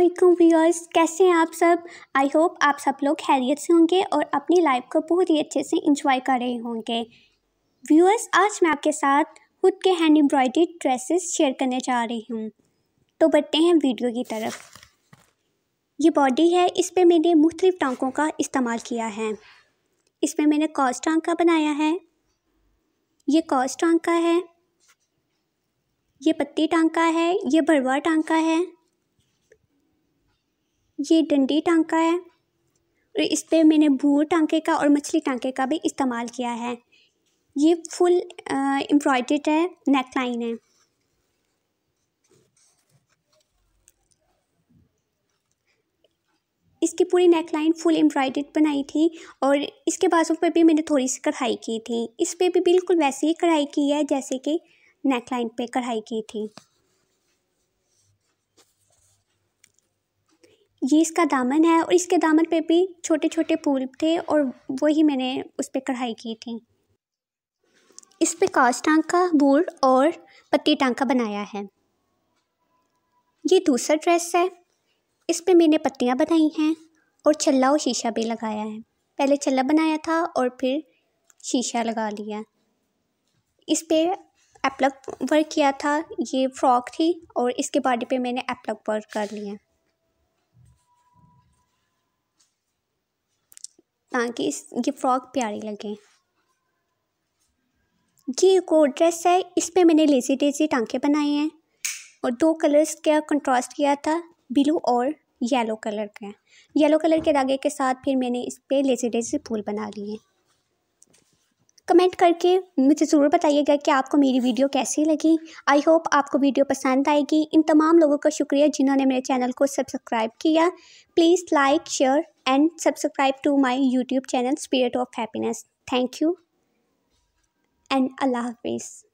Aslam viewers कैसे हैं आप सब आई होप आप सब लोग खैरियत से होंगे और अपनी लाइफ को बहुत ही अच्छे से इंजॉय कर रहे होंगे व्यूअर्स आज मैं आपके साथ खुद के हैंड एम्ब्रॉयडरी ड्रेसेस शेयर करने जा रही हूँ तो बढ़ते हैं वीडियो की तरफ ये बॉडी है इस पर मैंने मुख्तलिफ़ टांकों का इस्तेमाल किया है इस पर मैंने कॉस टांग का बनाया है ये कॉस टांग का है ये पत्ती टांग का है ये भरवा टांग का है ये डंडी टांका है और इस पर मैंने भूर टांके का और मछली टांके का भी इस्तेमाल किया है ये फुल एम्ब्रॉयड है नेक लाइन है इसकी पूरी नेक लाइन फुल एम्ब्रॉयड बनाई थी और इसके बाजू पे भी मैंने थोड़ी सी कढ़ाई की थी इस पर भी बिल्कुल वैसी ही कढ़ाई की है जैसे कि नेक लाइन पे कढ़ाई की थी ये इसका दामन है और इसके दामन पे भी छोटे छोटे फूल थे और वही मैंने उस पर कढ़ाई की थी इस पे काज टांका बूढ़ और पत्ती टांका बनाया है ये दूसरा ड्रेस है इस पे मैंने पत्तियाँ बनाई हैं और छल्ला और शीशा भी लगाया है पहले छल्ला बनाया था और फिर शीशा लगा लिया इस पे एप्लक वर्क किया था ये फ्रॉक थी और इसके बॉडी पे मैंने एप्लक वर्क कर लिया ताकि इस ये फ्रॉक प्यारी लगे ये एक और ड्रेस है इस पर मैंने लेज़ी डेजी टांके बनाए हैं और दो कलर्स का कंट्रास्ट किया था ब्लू और येलो कलर का येलो कलर के धागे के साथ फिर मैंने इस पर लेज़ी डेजी फूल बना लिए कमेंट करके मुझे ज़रूर बताइएगा कि आपको मेरी वीडियो कैसी लगी आई होप आपको वीडियो पसंद आएगी इन तमाम लोगों का शुक्रिया जिन्होंने मेरे चैनल को सब्सक्राइब किया please like share and subscribe to my YouTube channel Spirit of Happiness. Thank you and Allah Hafiz.